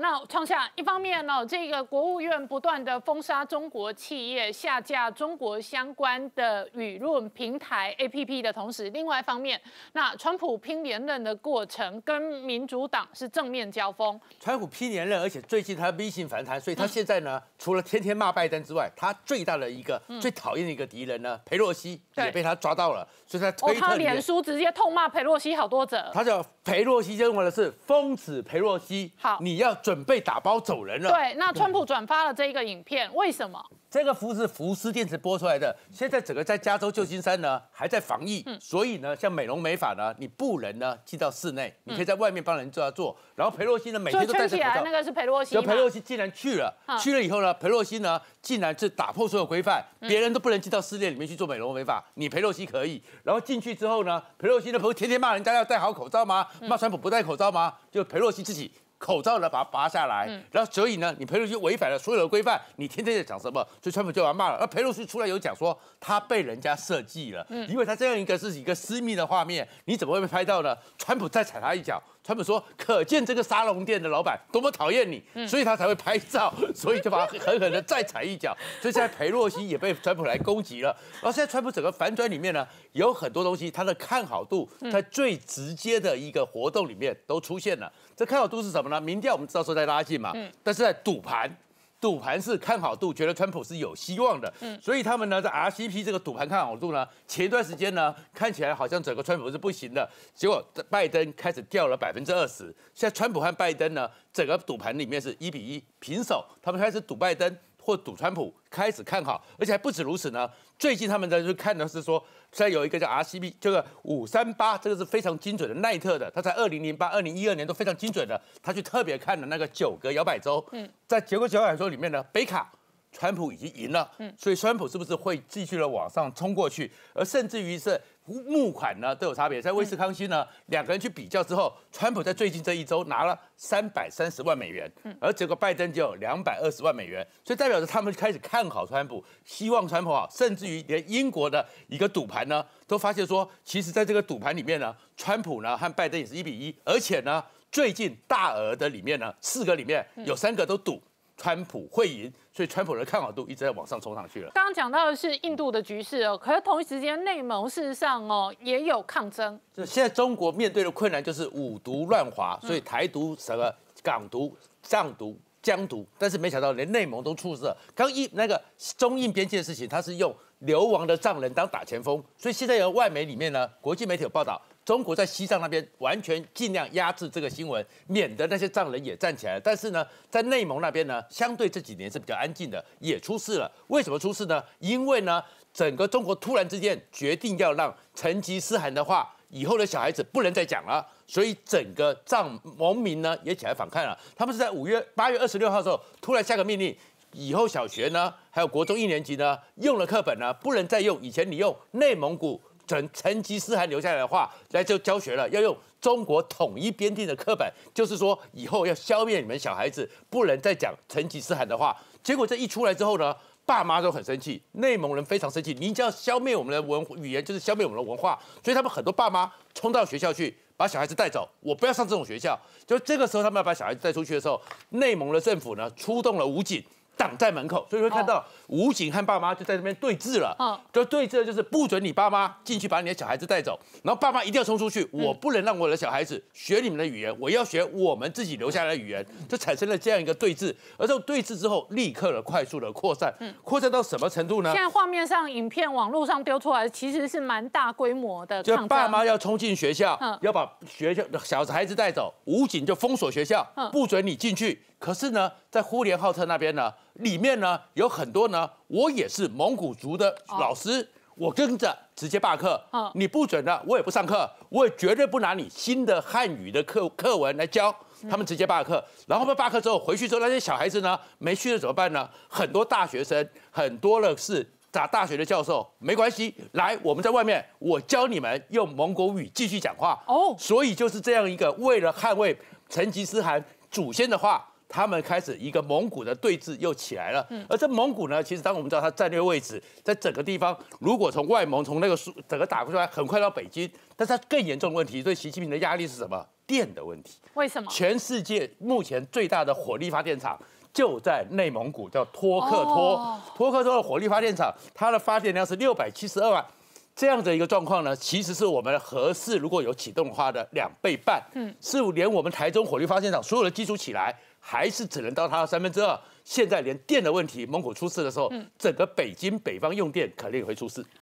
那创下一方面呢，这个国务院不断的封杀中国企业、下架中国相关的舆论平台 APP 的同时，另外一方面，那川普拼连任的过程跟民主党是正面交锋。川普拼连任，而且最近他 V 型反弹，所以他现在呢，除了天天骂拜登之外，他最大的一个最讨厌的一个敌人呢，佩洛西也被他抓到了，所以他推他脸书直接痛骂佩洛西好多者。他叫佩洛西，就用的是疯子佩洛西。好，你要。准备打包走人了。对，那川普转发了这一个影片，为什么？这个是福斯电视播出来的。现在整个在加州旧金山呢，还在防疫，所以呢，像美容美发呢，你不能呢进到室内，你可以在外面帮人做啊做。然后佩洛西呢，每天都戴着以确啊，那个是佩洛西。就佩洛西竟然去了，去了以后呢，佩洛西呢，竟然是打破所有规范，别人都不能进到室内里面去做美容美发，你佩洛西可以。然后进去之后呢，佩洛西的朋友天天骂人家要戴好口罩吗？骂川普不戴口罩吗？就佩洛西自己。口罩呢，把它拔下来，然后所以呢，你佩洛西违反了所有的规范，你天天在讲什么，所以川普就要骂了。而佩洛西出来有讲说，他被人家设计了，因为他这样一个是一个私密的画面，你怎么会被拍到呢？川普再踩他一脚，川普说，可见这个沙龙店的老板多么讨厌你，所以他才会拍照，所以就把他狠狠的再踩一脚。所以现在佩洛西也被川普来攻击了。而现在川普整个反转里面呢，有很多东西，他的看好度在最直接的一个活动里面都出现了。这看好度是什么？呢？”那民调我们到时候再拉近嘛，但是在赌盘，赌盘是看好度，觉得川普是有希望的，所以他们呢在 RCP 这个赌盘看好度呢，前一段时间呢看起来好像整个川普是不行的，结果拜登开始掉了百分之二十，现在川普和拜登呢整个赌盘里面是一比一平手，他们开始赌拜登。或赌川普开始看好，而且还不止如此呢。最近他们在就看的是说，在有一个叫 r c b 这个五三八，这个是非常精准的奈特的，他在二零零八、二零一二年都非常精准的，他去特别看了那个九个摇摆州。嗯，在九个摇摆州里面呢，北卡。川普已经赢了，所以川普是不是会继续的往上冲过去？而甚至于是募款呢都有差别，在威斯康星呢两个人去比较之后，川普在最近这一周拿了三百三十万美元，而结果拜登就有两百二十万美元，所以代表着他们开始看好川普，希望川普好，甚至于连英国的一个赌盘呢都发现说，其实在这个赌盘里面呢，川普呢和拜登也是一比一，而且呢最近大额的里面呢四个里面有三个都赌。川普会赢，所以川普的看好度一直在往上冲上去了。刚刚讲到的是印度的局势哦，可是同一时间内蒙事实上哦也有抗争。就现在中国面对的困难就是五毒乱华，所以台独、什么港独、藏独、疆独，但是没想到连内蒙都出事了。刚印那个中印边界的事情，他是用流亡的藏人当打前锋，所以现在有外媒里面呢，国际媒体有报道。中国在西藏那边完全尽量压制这个新闻，免得那些藏人也站起来。但是呢，在内蒙那边呢，相对这几年是比较安静的，也出事了。为什么出事呢？因为呢，整个中国突然之间决定要让成吉思汗的话，以后的小孩子不能再讲了。所以整个藏蒙民呢也起来反抗了。他们是在五月八月二十六号的时候，突然下个命令，以后小学呢，还有国中一年级呢，用了课本呢，不能再用以前你用内蒙古。成成吉思汗留下来的话来就教学了，要用中国统一编定的课本，就是说以后要消灭你们小孩子，不能再讲成吉思汗的话。结果这一出来之后呢，爸妈都很生气，内蒙人非常生气，你只要消灭我们的文语言，就是消灭我们的文化。所以他们很多爸妈冲到学校去，把小孩子带走，我不要上这种学校。就这个时候，他们要把小孩子带出去的时候，内蒙的政府呢出动了武警。挡在门口，所以会看到武警和爸妈就在那边对峙了。嗯，就对峙，的就是不准你爸妈进去把你的小孩子带走，然后爸妈一定要冲出去，我不能让我的小孩子学你们的语言，我要学我们自己留下来的语言，就产生了这样一个对峙。而这个对峙之后，立刻的快速的扩散，扩散到什么程度呢？现在画面上，影片网络上丢出来，其实是蛮大规模的。就爸妈要冲进学校，要把学校小孩子带走，武警就封锁学校，不准你进去。可是呢？在呼连浩特那边呢，里面呢有很多呢，我也是蒙古族的老师，我跟着直接罢课，你不准的，我也不上课，我也绝对不拿你新的汉语的课课文来教，他们直接罢课，然后被罢课之后回去之后，那些小孩子呢没去的怎么办呢？很多大学生，很多的是大大学的教授，没关系，来，我们在外面，我教你们用蒙古语继续讲话哦，所以就是这样一个为了捍卫成吉思汗祖先的话。他们开始一个蒙古的对峙又起来了，而这蒙古呢，其实当我们知道它战略位置，在整个地方，如果从外蒙从那个苏整个打出来，很快到北京。但它更严重的问题，对习近平的压力是什么？电的问题。为什么？全世界目前最大的火力发电厂就在内蒙古，叫托克托。托克托的火力发电厂，它的发电量是六百七十二万。这样的一个状况呢，其实是我们核事如果有启动的话的两倍半，是连我们台中火力发电厂所有的基础起来，还是只能到它的三分之二。现在连电的问题，蒙古出事的时候，整个北京北方用电肯定会出事。